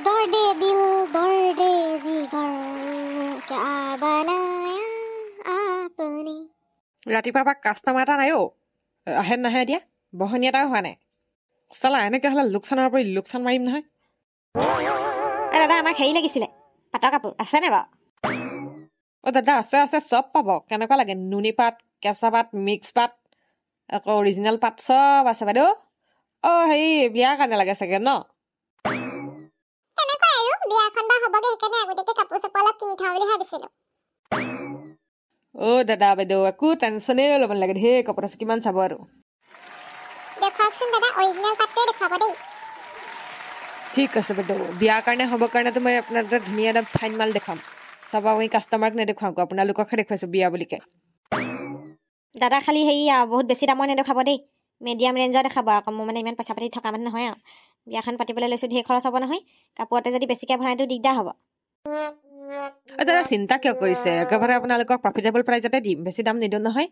दौड़े दिल दौड़े जीवन क्या बनाया आपने ৰাতিপুৱাৰ পৰা কাষ্টমাৰ এটা নাই অ' আহে নাহে এতিয়া বহনী এটাও হোৱা নাই চলা এনেকৈ হ'লে লোকচানৰ পৰি লোকচান মাৰিম নহয় দাদা আমাক হেৰি লাগিছিলে পাটৰ কাপোৰ আছে নে বাৰু অ' দাদা আছে আছে চব পাব কেনেকুৱা লাগে নুনি পাট কেঁচা পাট মিক্স পাট আকৌ অৰিজিনেল পাট চব আছে বাইদেউ অ' হেৰি বিয়াৰ কাৰণে লাগে চাগে ন ni kawli hadisilu o dada bedo aku tan sanel lo banlag de ko pras kiman sabaru de faksin dada original patte de khabade ঠিক আছে বাইদেউ বিয়াৰ কাৰণে হ'ব কাৰণে মই আপোনাৰ তাত ধুনীয়া এটা ফাইন মাল দেখাম চাবা মই কাষ্টমাৰক নেদেখুৱাওঁ আপোনালোককহে দেখুৱাইছোঁ বিয়া বুলিকে দাদা খালী হেৰি আৰু বহুত বেছি দামৰ নেদেখাব দেই মিডিয়াম ৰেঞ্জৰ দেখাব আকৌ মোৰ মানে ইমান পইচা পাতি থকা মানে নহয় আৰু বিয়াখন পাতিবলৈ লৈছোঁ ধেৰ খৰচ হ'ব নহয় কাপোৰতে যদি বেছিকৈ ভৰাইটো দিগদাৰ হ'ব দাদা চিন্তা কিয় কৰিছে একেবাৰে আপোনাৰ প্ৰফিটেবল প্ৰাইজ দিম বেছি দাম নিদিওঁ নহয়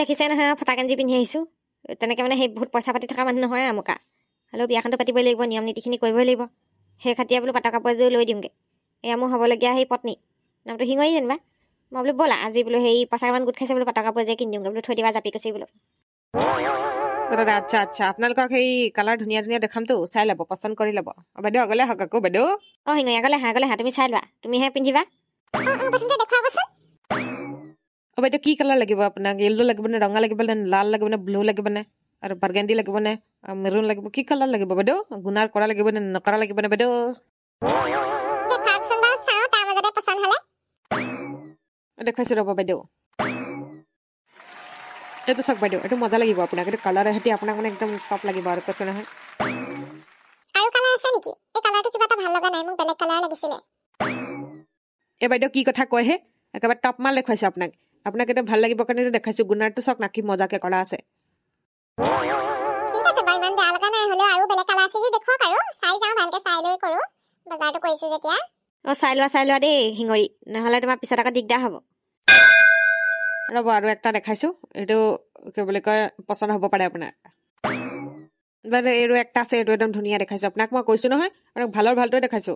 দেখিছে নহয় ফটা গেঞ্জি পিন্ধি আহিছোঁ তেনেকৈ মানে সেই বহুত পইচা পাতি থকা মানুহ নহয় আমুকা হ'লেও বিয়াখনটো পাতিবই লাগিব নিয়ম নীতিখিনি কৰিবই লাগিব সেই খাতিয়ে বোলো পাটৰ কাপোৰ এযোৰ লৈ দিওঁগৈ এয়া মোৰ হ'বলগীয়া সেই পত্নী নামটো শিঙৰি যেনিবা মই বোলো ব'লা আজি বোলো সেই পইচাকেমান গোট খাইছে বোলো পাটৰ কাপোৰ যে কিনি দিওঁগৈ বোলো থৈ দিবা জাপি গুচি বোলো আচ্ছা আচ্ছা আপোনালোকক সেই কালাৰ ধুনীয়া ধুনীয়া দেখামতো চাই ল'ব পচন্দ কৰি ল'ব বাইদেউ অকলে হওক আকৌ বাইদেউ অ হিঙয়া গ'লে হাঁহ গ'লে হাঁহ তুমি চাই লোৱা তুমিহে পিন্ধিবা অ বাইদেউ কি কালাৰ লাগিব আপোনাক য়েল্ল' লাগিবনে ৰঙা লাগিবনে লাল লাগিবনে ব্লু লাগিবনে আৰু বাৰ্গেণ্ডি লাগিবনে মেৰুণ লাগিব কি কালাৰ লাগিব বাইদেউ গুণাৰ কৰা লাগিবনে নকৰা লাগিবনে বাইদেউ দেখুৱাইছো ৰ'ব বাইদেউ এইটো চাওক বাইদেউ এইটো মজা লাগিব আপোনাক এইটো কালাৰ সৈতে আপোনাক মানে একদম টপ লাগিব আৰু কৈছো নহয় আৰু কালাৰ আছে নেকি এই কালাৰটো কিবা এটা ভাল লগা নাই মোক বেলেগ কালাৰ লাগিছিলে এই বাইদেউ কি কথা কয় হে একেবাৰে টপ মাল দেখুৱাইছো আপোনাক আপোনাক এইটো ভাল লাগিব কাৰণে দেখাইছো গুণাৰটো চাওক নাকি মজাকে কৰা আছে অঁ চাই লোৱা চাই লোৱা দেই শিঙৰি নহ'লে তোমাৰ পিছত আকৌ হ'ব ৰ'ব আৰু এটা দেখাইছো এইটো কি বুলি কয় পচন্দ হ'ব পাৰে আপোনাৰ বাৰু এইটো এটা আছে এইটো একদম ধুনীয়া দেখাইছো আপোনাক মই কৈছো নহয় আপোনাক ভালৰ ভালটোৱে দেখাইছো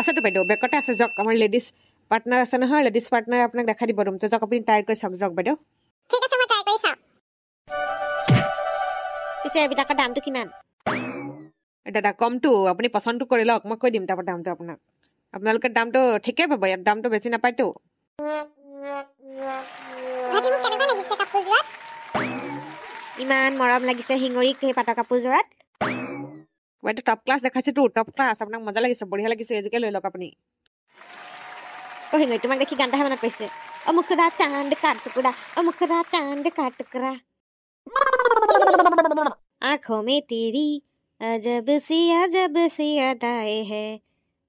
আছেতো বাইদেউ বেকতে আছে যাওক আমাৰ লেডিজ পাৰ্টনাৰ আছে নহয় লেডিজ পাৰ্টনাৰে আপোনাক দেখাই দিব ৰুমটো যাওক আপুনি তাৰ কৈ চাওক যাওক বাইদেউ লাগিছে এইবিলাকৰ দামটো কিমান দাদা কমটো আপুনি পচন্দটো কৰি লওক মই কৈ দিম তাৰপৰা দামটো আপোনাক আপোনালোকে দামটো ঠিকে পাব ইয়াত দামটো বেছি নাপায়তো ইমান মৰম লাগিছে শিঙৰিক সেই পাটৰ কাপোৰযোৰত এইটো টপ ক্লাছ দেখাইছেতো টপ ক্লাছ আপোনাক মজা লাগিছে বঢ়িয়া লাগিছে এইযোৰকে লৈ লওক আপুনি অ' শিঙৰি তোমাক দেখি গান মনত পৰিছে অ চান্দ কাটুকুৰা অ মুখদা চান্দ কাটুকুৰা आंखों में तेरी अजब सी अजब सी अदाए है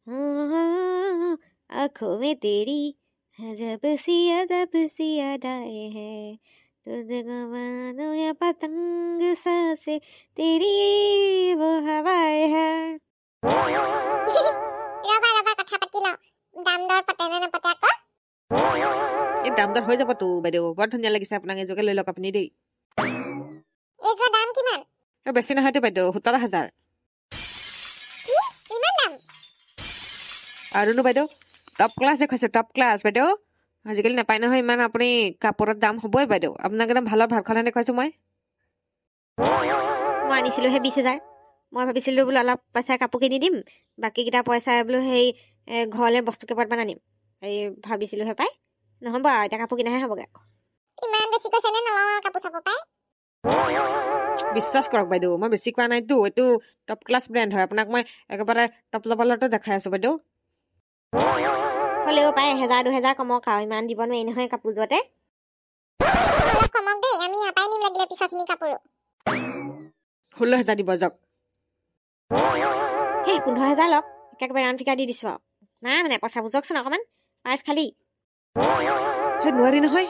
हाँ, आंखों में तेरी अजब सी अजब सी अदाए है तुझ गो या पतंग सासे तेरी वो हवाए है रबा कथा दामदार पते ने पता को এই দামদার হৈ যাব তো বাইদেউ বৰ ধুনীয়া লাগিছে আপোনাক এযোৰকে লৈ ড্ৰেছৰ দাম কিমান বেছি নহয়তো বাইদেউ সোতৰ হাজাৰ আৰুনো বাইদেউ টপ ক্লাছ দেখুৱাইছো টপ ক্লাছ বাইদেউ আজিকালি নাপায় নহয় ইমান আপুনি কাপোৰত দাম হ'বই বাইদেউ আপোনাক একদম ভাল ভালৰ ভালখনে দেখুৱাইছো মই মই আনিছিলো সেই বিছ হেজাৰ মই ভাবিছিলো বোলো অলপ পইচা কাপোৰ কিনি দিম বাকীকেইটা পইচা বোলো সেই ঘৰলে বস্তু কেইপদমান আনিম এই ভাবিছিলোহে পাই নহ'ব আৰু এতিয়া কাপোৰ কিনাহে হ'বগে ইমান বেছি কৈছেনে নলওঁ কাপোৰ চাপোৰ পায় বিশ্বাস কৰক বাইদেউ মই বেছি কোৱা নাইতো এইটো টপ ক্লাছ ব্ৰেণ্ড হয় আপোনাক মই একেবাৰে টপ লেভেলতে দেখাই আছো বাইদেউ হলেও পায় এহেজাৰ দুহেজাৰ কমক আৰু ইমান দিব নোৱাৰি নহয় কাপোৰ যোৱাতে হেজাৰ দিব নাই মানে পইচা বুজকচোন অকণমান নোৱাৰি নহয়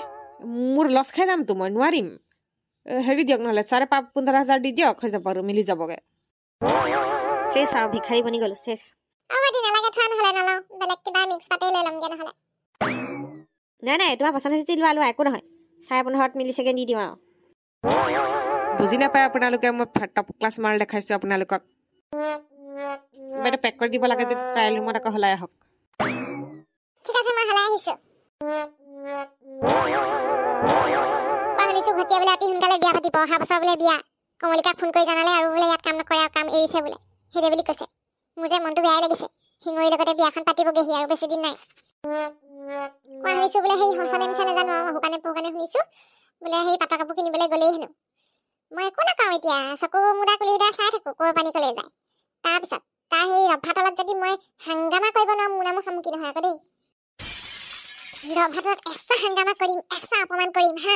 মোৰ লছ খাই যামতো মই নোৱাৰিম হেৰি দিয়ক নহ'লে চাৰে পাঁচ পোন্ধৰ হাজাৰ দি দিয়ক হৈ যাব আৰু মিলি যাবগে নাই নাই দিম আৰু বুজি নাপায় আপোনালোকে মই টপ ক্লাছ মাৰ দেখাইছো আপোনালোকক পেক কৰি দিব লাগে যদি ট্ৰায়েল ৰুমত আকৌ সলাই আহক দিছো ঘটিয়ে বোলে অতি সোনকালে বিয়া পাতিব অহা বছৰ বোলে বিয়া কমলিকাক ফোন কৰি জনালে আৰু বোলে ইয়াত কাম নকৰে আৰু কাম এৰিছে বোলে সেইদৰে বুলি কৈছে মোৰ যে মনটো বেয়াই লাগিছে শিঙৰি লগতে বিয়াখন পাতিবগৈহি আৰু বেছিদিন নাই কোৱা শুনিছো বোলে সেই সঁচানে মিছা নাজানো আৰু শুকানে পোহানে শুনিছো বোলে সেই পাটৰ কাপোৰ কিনিবলৈ গ'লেই হেনো মই একো নাপাওঁ এতিয়া চকু মুদা কুলিদা চাই থাকোঁ ক'ৰ পানী ক'লে যায় তাৰপিছত তাৰ সেই ৰভা তলত যদি মই হাংগামা কৰিব নোৱাৰোঁ মোৰ নামো সন্মুখীন হয় আকৌ দেই ৰভা তলত এচা হাংগামা কৰিম এচা অপমান কৰিম হা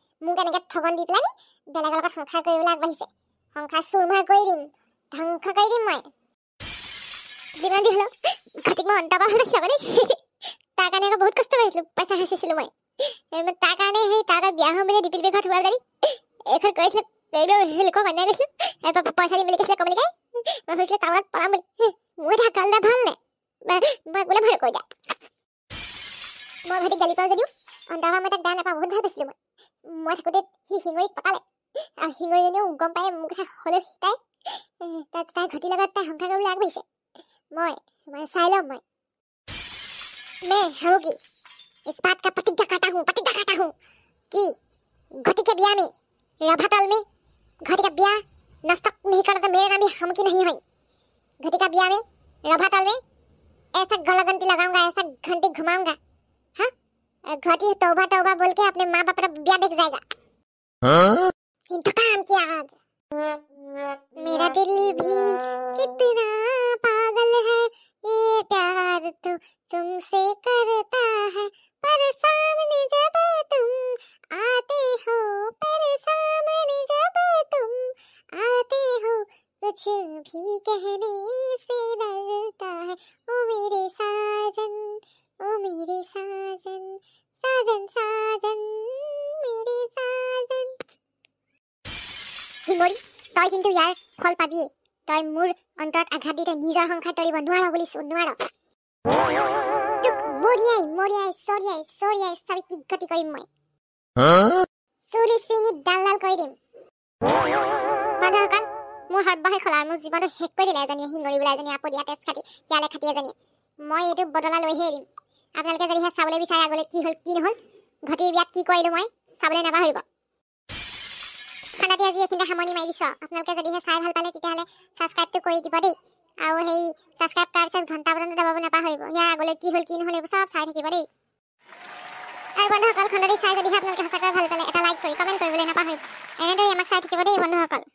মোক এনেকৈ ঠগন দি পেলাইনি বেলেগৰ লগত সংসাৰ কৰিবলৈ আগবাঢ়িছে সংসাৰ চুৰমাৰ কৰি দিম ধ্বংস কৰি দিম মই যিমান দি হ'লেও ঘটিক মই অন্ত পাহৰি নাছিলোঁ আকৌ দেই তাৰ কাৰণে আকৌ বহুত কষ্ট কৰিছিলোঁ পইচা হাঁচিছিলোঁ মই তাৰ কাৰণে সেই তাৰ আকৌ বিয়া হ'ম বুলি দীপিল বিঘৰত হোৱা বুলি এইখন কৰিছিলোঁ এইবোৰ লোকৰ কন্যা গৈছিলোঁ এইবাৰ পইচা দিম বুলি কৈছিলে ক'বলৈ মই ভাবিছিলোঁ তাৱাত পলাম বুলি মোৰ এটা কাল ভাল নে মই বোলে ভাল কৈ দিয়া মই ভাবি গালি পাওঁ যদিও অন্ত মই তাক দা নাপাওঁ বহুত ভাল পাইছিলোঁ মই মই থাকোঁতে সি শিঙৰিক পতালে আৰু শিঙৰিজনীও গম পায় মোৰ কথা হ'লে তাই তাত তাই ঘটি লগত তাই সংসাৰ কৰিবলৈ আগবাঢ়িছে মই মই চাই ল'ম মই মে হ'ব কি কি ঘটিকে বিয়া মে ৰভা ঘটিকে বিয়া নষ্ট আমি সামুকি নাহি হয় ঘটিকা বিয়া মে ৰভা তলমে এচাক গলগন্তি লগাওঁগা এচাক ঘণ্টি ঘুমাওঁগা घटी तौबा तौबा बोल के अपने माँ बाप का ब्याह देख जाएगा हाँ? इंतकाम किया आग मेरा दिल भी कितना पागल है ये प्यार तो तुमसे करता है पर सामने जब तुम आते हो पर सामने जब तुम आते हो कुछ भी कहने से डरता है वो मेरे साजन 米粒沙僧，沙僧沙僧，米粒沙僧。হিঙৰি তই কিন্তু ইয়াৰ ফল পাবি তই মোৰ অন্তৰত আঘাত দিলে নিজৰ সংসাৰ তৰিব নোৱাৰ বুলি নোৱাৰকাল মোৰ সৰ্বশেষ হ'ল আৰু মোৰ জীৱনটো শেষ কৰি দিলে এজনীয়ে হিঙৰি বোলা এজনী আপুনি ইয়াতে খাটি ইয়ালে খাটি এজনী মই এইটো বদলা লৈহে এৰিম আপোনালোকে যদিহে চাবলৈ বিচাৰে আগলৈ কি হ'ল কি নহ'ল ঘটিৰ বিয়াত কি কৰিলোঁ মই চাবলৈ নাপাহৰিব খানাটি আজি এইখিনিতে সামৰণি মাৰি দিছোঁ আপোনালোকে যদিহে চাই ভাল পালে তেতিয়াহ'লে ছাবস্ক্ৰাইবটো কৰি দিব দেই আৰু সেই ছাবস্ক্ৰাইব কৰাৰ পিছত ঘণ্টা বটনটো দবাব নাপাহৰিব ইয়াৰ আগলৈ কি হ'ল কি নহ'ল এইবোৰ চব চাই থাকিব দেই আৰু বন্ধুসকল খণ্ডটি চাই যদিহে আপোনালোকে সঁচাকৈ ভাল পালে এটা লাইক কৰি কমেণ্ট কৰিবলৈ নাপাহৰিব এনেদৰেই আমাক চাই থাকিব দেই বন্ধুসকল